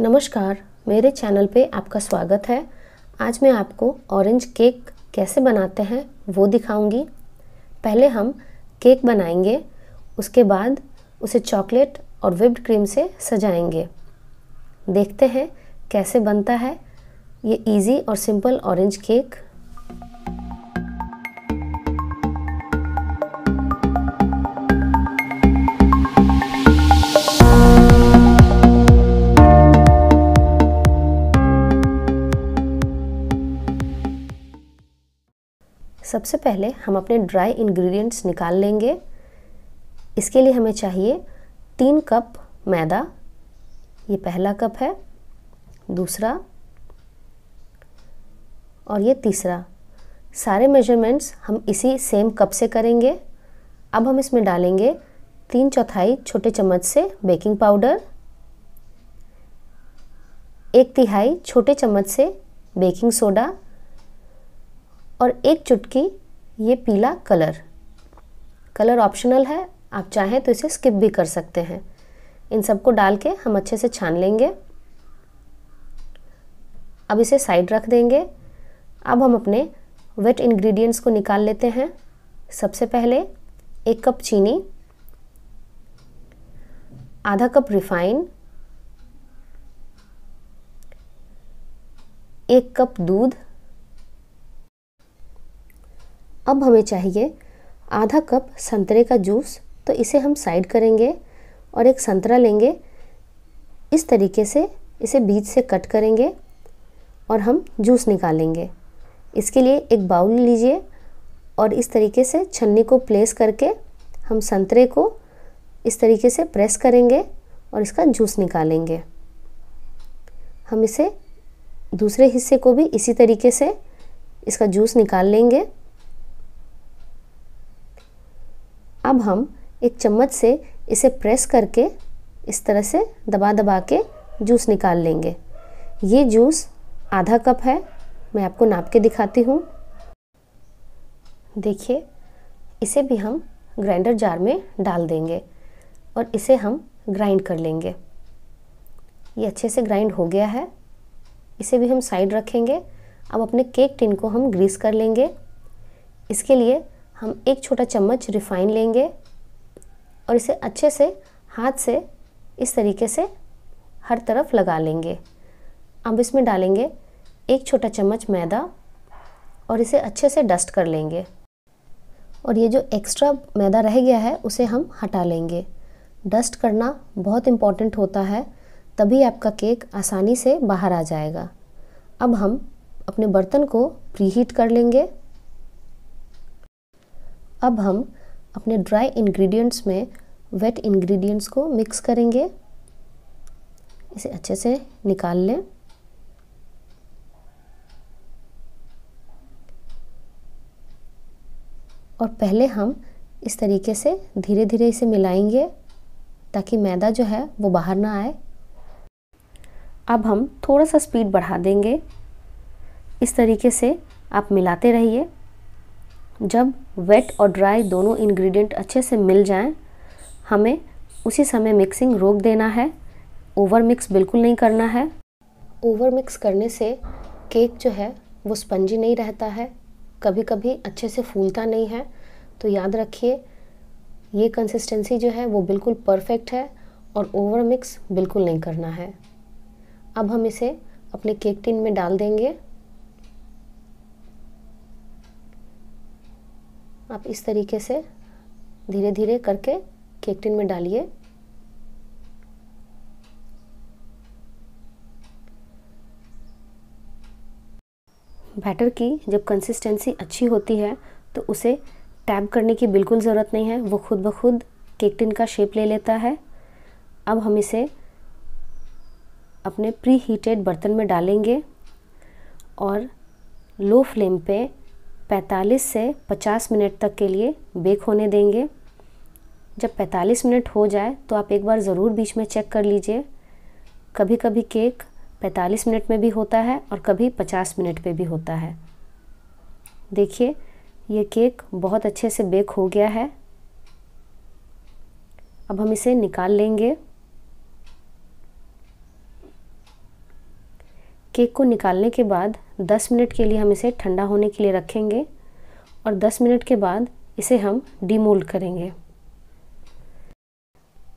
नमस्कार मेरे चैनल पे आपका स्वागत है आज मैं आपको ऑरेंज केक कैसे बनाते हैं वो दिखाऊंगी पहले हम केक बनाएंगे उसके बाद उसे चॉकलेट और विप्ड क्रीम से सजाएंगे देखते हैं कैसे बनता है ये इजी और सिंपल ऑरेंज केक सबसे पहले हम अपने ड्राई इंग्रेडिएंट्स निकाल लेंगे इसके लिए हमें चाहिए तीन कप मैदा ये पहला कप है दूसरा और ये तीसरा सारे मेजरमेंट्स हम इसी सेम कप से करेंगे अब हम इसमें डालेंगे तीन चौथाई छोटे चम्मच से बेकिंग पाउडर एक तिहाई छोटे चम्मच से बेकिंग सोडा और एक चुटकी ये पीला कलर कलर ऑप्शनल है आप चाहें तो इसे स्किप भी कर सकते हैं इन सबको डाल के हम अच्छे से छान लेंगे अब इसे साइड रख देंगे अब हम अपने वेट इंग्रेडिएंट्स को निकाल लेते हैं सबसे पहले एक कप चीनी आधा कप रिफाइन एक कप दूध अब हमें चाहिए आधा कप संतरे का जूस तो इसे हम साइड करेंगे और एक संतरा लेंगे इस तरीके से इसे बीज से कट करेंगे और हम जूस निकालेंगे इसके लिए एक बाउल लीजिए और इस तरीके से छन्नी को प्लेस करके हम संतरे को इस तरीके से प्रेस करेंगे और इसका जूस निकालेंगे हम इसे दूसरे हिस्से को भी इसी तरीके से इसका जूस निकाल लेंगे अब हम एक चम्मच से इसे प्रेस करके इस तरह से दबा दबा के जूस निकाल लेंगे ये जूस आधा कप है मैं आपको नाप के दिखाती हूँ देखिए इसे भी हम ग्राइंडर जार में डाल देंगे और इसे हम ग्राइंड कर लेंगे ये अच्छे से ग्राइंड हो गया है इसे भी हम साइड रखेंगे अब अपने केक टिन को हम ग्रीस कर लेंगे इसके लिए हम एक छोटा चम्मच रिफाइन लेंगे और इसे अच्छे से हाथ से इस तरीके से हर तरफ लगा लेंगे अब इसमें डालेंगे एक छोटा चम्मच मैदा और इसे अच्छे से डस्ट कर लेंगे और ये जो एक्स्ट्रा मैदा रह गया है उसे हम हटा लेंगे डस्ट करना बहुत इम्पॉर्टेंट होता है तभी आपका केक आसानी से बाहर आ जाएगा अब हम अपने बर्तन को प्रीहीट कर लेंगे अब हम अपने ड्राई इंग्रेडिएंट्स में वेट इंग्रेडिएंट्स को मिक्स करेंगे इसे अच्छे से निकाल लें और पहले हम इस तरीके से धीरे धीरे इसे मिलाएंगे ताकि मैदा जो है वो बाहर ना आए अब हम थोड़ा सा स्पीड बढ़ा देंगे इस तरीके से आप मिलाते रहिए जब वेट और ड्राई दोनों इंग्रेडिएंट अच्छे से मिल जाएं हमें उसी समय मिक्सिंग रोक देना है ओवर मिक्स बिल्कुल नहीं करना है ओवर मिक्स करने से केक जो है वो स्पंजी नहीं रहता है कभी कभी अच्छे से फूलता नहीं है तो याद रखिए ये कंसिस्टेंसी जो है वो बिल्कुल परफेक्ट है और ओवर मिक्स बिल्कुल नहीं करना है अब हम इसे अपने केक टिन में डाल देंगे आप इस तरीके से धीरे धीरे करके केक टिन में डालिए बैटर की जब कंसिस्टेंसी अच्छी होती है तो उसे टैब करने की बिल्कुल ज़रूरत नहीं है वो खुद ब खुद केक टिन का शेप ले लेता है अब हम इसे अपने प्री हीटेड बर्तन में डालेंगे और लो फ्लेम पे 45 से 50 मिनट तक के लिए बेक होने देंगे जब 45 मिनट हो जाए तो आप एक बार ज़रूर बीच में चेक कर लीजिए कभी कभी केक 45 मिनट में भी होता है और कभी 50 मिनट पे भी होता है देखिए ये केक बहुत अच्छे से बेक हो गया है अब हम इसे निकाल लेंगे केक को निकालने के बाद 10 मिनट के लिए हम इसे ठंडा होने के लिए रखेंगे और 10 मिनट के बाद इसे हम डीमोल्ड करेंगे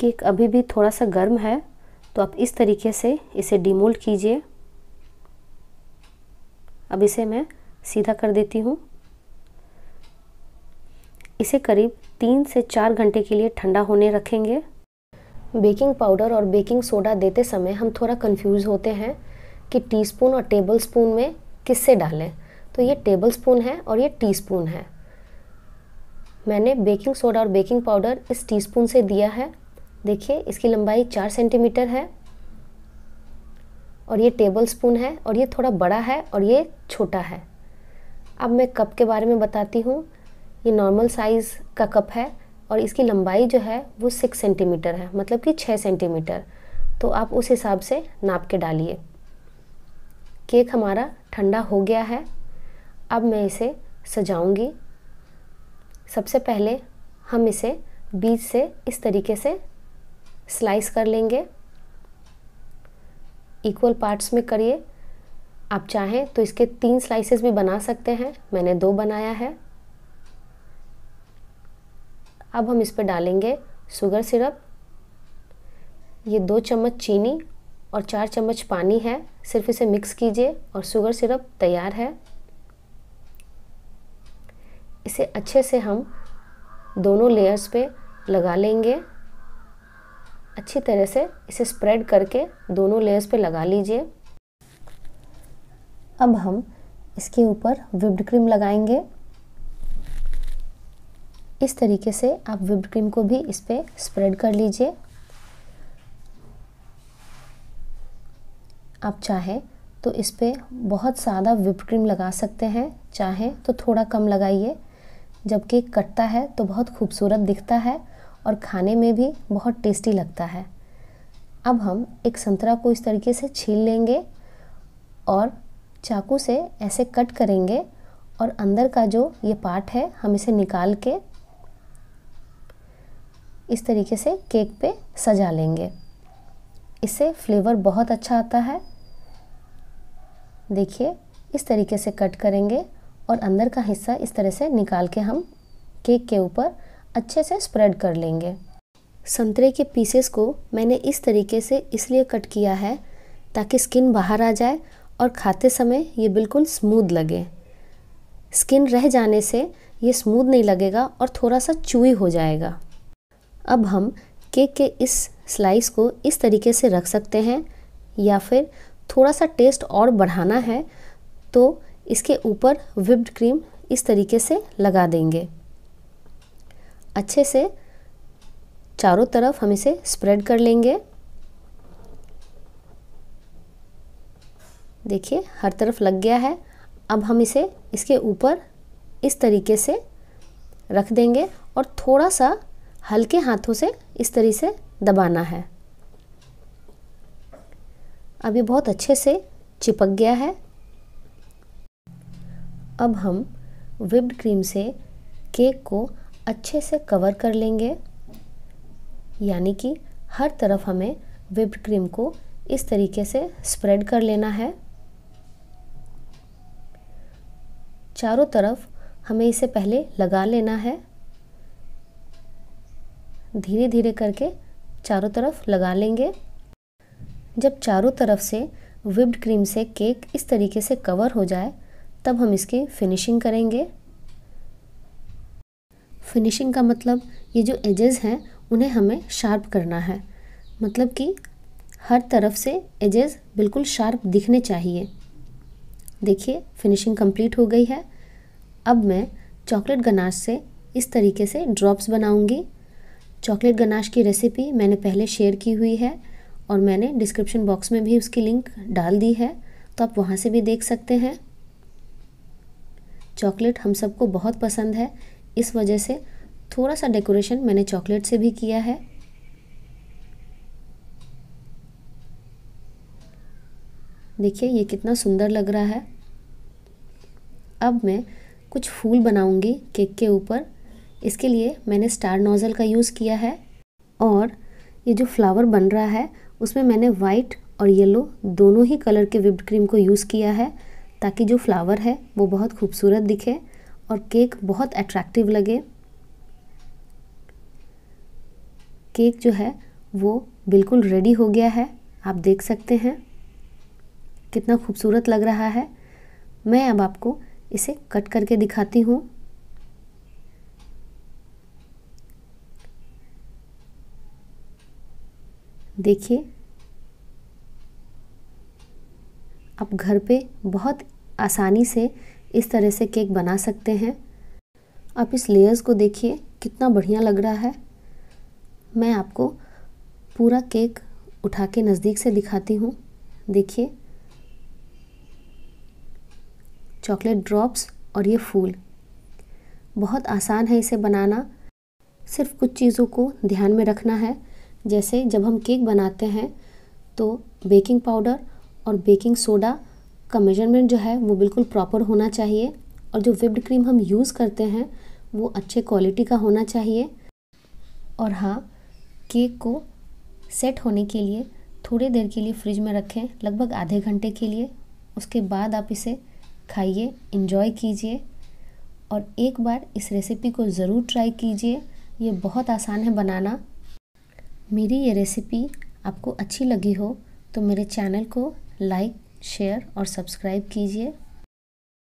केक अभी भी थोड़ा सा गर्म है तो आप इस तरीके से इसे डीमोल्ड कीजिए अब इसे मैं सीधा कर देती हूँ इसे करीब तीन से चार घंटे के लिए ठंडा होने रखेंगे बेकिंग पाउडर और बेकिंग सोडा देते समय हम थोड़ा कंफ्यूज होते हैं कि टीस्पून और टेबलस्पून में किससे डालें तो ये टेबलस्पून है और ये टीस्पून है मैंने बेकिंग सोडा और बेकिंग पाउडर इस टीस्पून से दिया है देखिए इसकी लंबाई चार सेंटीमीटर है और ये टेबल स्पून है और ये थोड़ा बड़ा है और ये छोटा है अब मैं कप के बारे में बताती हूँ ये नॉर्मल साइज़ का कप है और इसकी लंबाई जो है वो सिक्स सेंटीमीटर है मतलब कि छः सेंटीमीटर तो आप उस हिसाब से नाप के डालिए केक हमारा ठंडा हो गया है अब मैं इसे सजाऊंगी सबसे पहले हम इसे बीच से इस तरीके से स्लाइस कर लेंगे इक्वल पार्ट्स में करिए आप चाहें तो इसके तीन स्लाइसेस भी बना सकते हैं मैंने दो बनाया है अब हम इस पर डालेंगे शुगर सिरप ये दो चम्मच चीनी और चार चम्मच पानी है सिर्फ इसे मिक्स कीजिए और शुगर सिरप तैयार है इसे अच्छे से हम दोनों लेयर्स पे लगा लेंगे अच्छी तरह से इसे स्प्रेड करके दोनों लेयर्स पे लगा लीजिए अब हम इसके ऊपर विप्ड क्रीम लगाएंगे इस तरीके से आप विप्ड क्रीम को भी इस पर स्प्रेड कर लीजिए आप चाहें तो इस पर बहुत सादा विप क्रीम लगा सकते हैं चाहें तो थोड़ा कम लगाइए जब केक कटता है तो बहुत खूबसूरत दिखता है और खाने में भी बहुत टेस्टी लगता है अब हम एक संतरा को इस तरीके से छील लेंगे और चाकू से ऐसे कट करेंगे और अंदर का जो ये पार्ट है हम इसे निकाल के इस तरीके से केक पे सजा लेंगे इससे फ्लेवर बहुत अच्छा आता है देखिए इस तरीके से कट करेंगे और अंदर का हिस्सा इस तरह से निकाल के हम केक के ऊपर अच्छे से स्प्रेड कर लेंगे संतरे के पीसेस को मैंने इस तरीके से इसलिए कट किया है ताकि स्किन बाहर आ जाए और खाते समय ये बिल्कुल स्मूद लगे स्किन रह जाने से ये स्मूद नहीं लगेगा और थोड़ा सा चूई हो जाएगा अब हम केक के इस स्लाइस को इस तरीके से रख सकते हैं या फिर थोड़ा सा टेस्ट और बढ़ाना है तो इसके ऊपर विप्ड क्रीम इस तरीके से लगा देंगे अच्छे से चारों तरफ हम इसे स्प्रेड कर लेंगे देखिए हर तरफ लग गया है अब हम इसे इसके ऊपर इस तरीके से रख देंगे और थोड़ा सा हल्के हाथों से इस तरीके से दबाना है अब ये बहुत अच्छे से चिपक गया है अब हम विप्ड क्रीम से केक को अच्छे से कवर कर लेंगे यानी कि हर तरफ हमें विप्ड क्रीम को इस तरीके से स्प्रेड कर लेना है चारों तरफ हमें इसे पहले लगा लेना है धीरे धीरे करके चारों तरफ लगा लेंगे जब चारों तरफ से विप्ड क्रीम से केक इस तरीके से कवर हो जाए तब हम इसकी फिनिशिंग करेंगे फिनिशिंग का मतलब ये जो एजेस हैं उन्हें हमें शार्प करना है मतलब कि हर तरफ से एजेस बिल्कुल शार्प दिखने चाहिए देखिए फिनिशिंग कंप्लीट हो गई है अब मैं चॉकलेट गनाश से इस तरीके से ड्रॉप्स बनाऊंगी चॉकलेट गनाश की रेसिपी मैंने पहले शेयर की हुई है और मैंने डिस्क्रिप्शन बॉक्स में भी उसकी लिंक डाल दी है तो आप वहाँ से भी देख सकते हैं चॉकलेट हम सबको बहुत पसंद है इस वजह से थोड़ा सा डेकोरेशन मैंने चॉकलेट से भी किया है देखिए ये कितना सुंदर लग रहा है अब मैं कुछ फूल बनाऊंगी केक के ऊपर इसके लिए मैंने स्टार नोज़ल का यूज़ किया है और ये जो फ्लावर बन रहा है उसमें मैंने वाइट और येलो दोनों ही कलर के विप्ड क्रीम को यूज़ किया है ताकि जो फ्लावर है वो बहुत खूबसूरत दिखे और केक बहुत अट्रैक्टिव लगे केक जो है वो बिल्कुल रेडी हो गया है आप देख सकते हैं कितना खूबसूरत लग रहा है मैं अब आपको इसे कट करके दिखाती हूँ देखिए आप घर पे बहुत आसानी से इस तरह से केक बना सकते हैं आप इस लेयर्स को देखिए कितना बढ़िया लग रहा है मैं आपको पूरा केक उठा के नज़दीक से दिखाती हूँ देखिए चॉकलेट ड्रॉप्स और ये फूल बहुत आसान है इसे बनाना सिर्फ कुछ चीज़ों को ध्यान में रखना है जैसे जब हम केक बनाते हैं तो बेकिंग पाउडर और बेकिंग सोडा का मेजरमेंट जो है वो बिल्कुल प्रॉपर होना चाहिए और जो विप्ड क्रीम हम यूज़ करते हैं वो अच्छे क्वालिटी का होना चाहिए और हाँ केक को सेट होने के लिए थोड़ी देर के लिए फ्रिज में रखें लगभग आधे घंटे के लिए उसके बाद आप इसे खाइए इन्जॉय कीजिए और एक बार इस रेसिपी को ज़रूर ट्राई कीजिए ये बहुत आसान है बनाना मेरी ये रेसिपी आपको अच्छी लगी हो तो मेरे चैनल को लाइक शेयर और सब्सक्राइब कीजिए